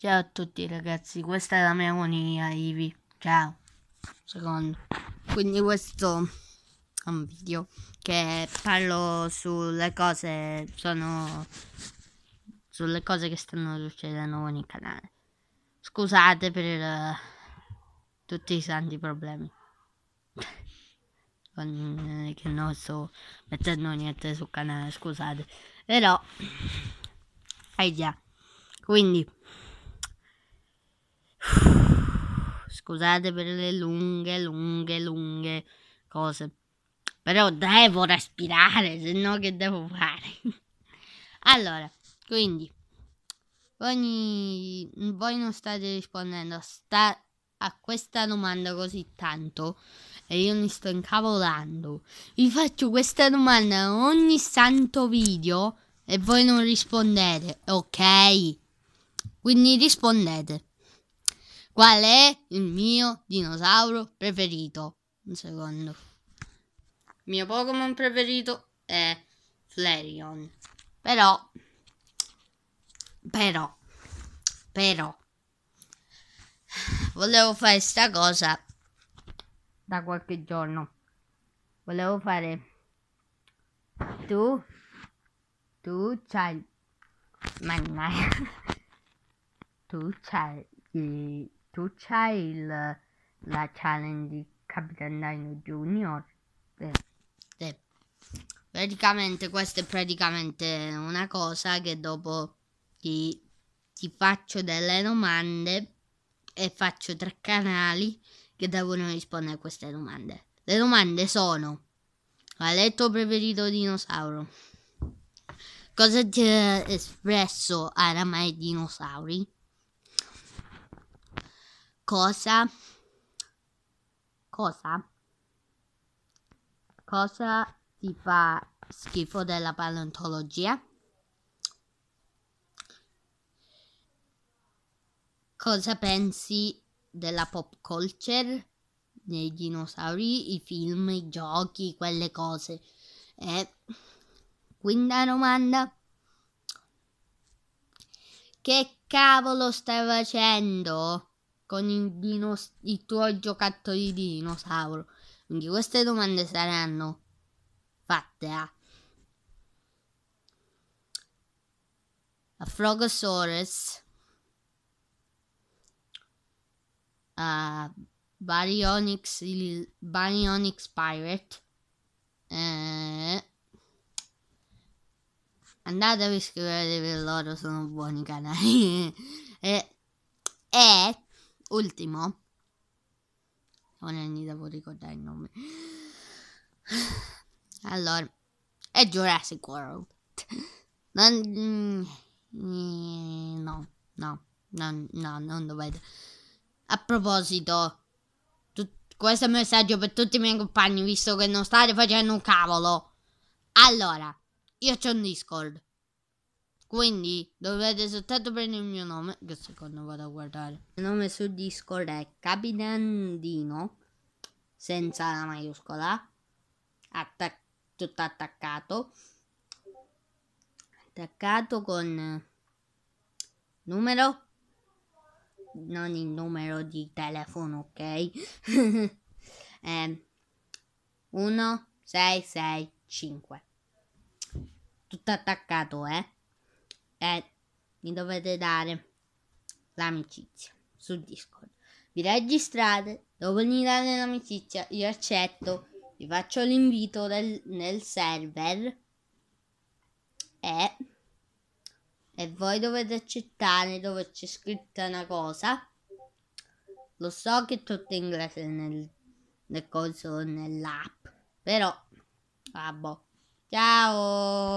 Ciao a tutti ragazzi, questa è la mia agonia Ivi. Ciao. Secondo. Quindi questo è un video che parlo sulle cose sono sulle cose che stanno succedendo con il canale. Scusate per uh, tutti i santi problemi. con, eh, che non sto mettendo niente sul canale, scusate. Però hai già. Quindi Scusate per le lunghe, lunghe, lunghe cose. Però devo respirare, se no che devo fare? allora, quindi, ogni... voi non state rispondendo sta... a questa domanda così tanto e io mi sto incavolando. Vi faccio questa domanda ogni santo video e voi non rispondete, ok? Quindi rispondete. Qual è il mio dinosauro preferito? Un secondo. Il mio Pokémon preferito è Flareon. Però, però, però, volevo fare sta cosa da qualche giorno. Volevo fare tu, tu c'hai, mannaggia, tu c'hai tu c'hai il, la challenge di Capitan Dino Junior? Eh. Sì. Praticamente questa è praticamente una cosa che dopo ti, ti faccio delle domande e faccio tre canali che devono rispondere a queste domande. Le domande sono: qual è il tuo preferito dinosauro? Cosa ti ha espresso Aramai dinosauri? Cosa? Cosa? Cosa ti fa schifo della paleontologia? Cosa pensi della pop culture? Dei dinosauri, i film, i giochi, quelle cose. E eh, quinta domanda. Che cavolo stai facendo? con i, dinos- i tuoi giocattoli di dinosauro? Quindi queste domande saranno fatte a a Frogosaurus, a Baryonyx, il Baryonyx Pirate. Eh, andate a scrivere loro, sono buoni canali. e, e ultimo non è mi devo ricordare il nome allora è Jurassic World non, mm, no no no no non dovete a proposito questo è un messaggio per tutti i miei compagni visto che non state facendo un cavolo allora io c'ho un discord quindi dovete soltanto prendere il mio nome, che secondo vado a guardare. Il nome su Discord è Capitandino, senza la maiuscola, attac tutto attaccato, attaccato con numero, non il numero di telefono, ok? eh, 1665. Tutto attaccato, eh? e eh, mi dovete dare l'amicizia su Discord. Vi registrate, dopo mi date l'amicizia, io accetto, vi faccio l'invito del, nel server e, e voi dovete accettare dove c'è scritta una cosa. Lo so che è tutto in inglese nel, nel coso, nell'app, però, vabbè. Ciao!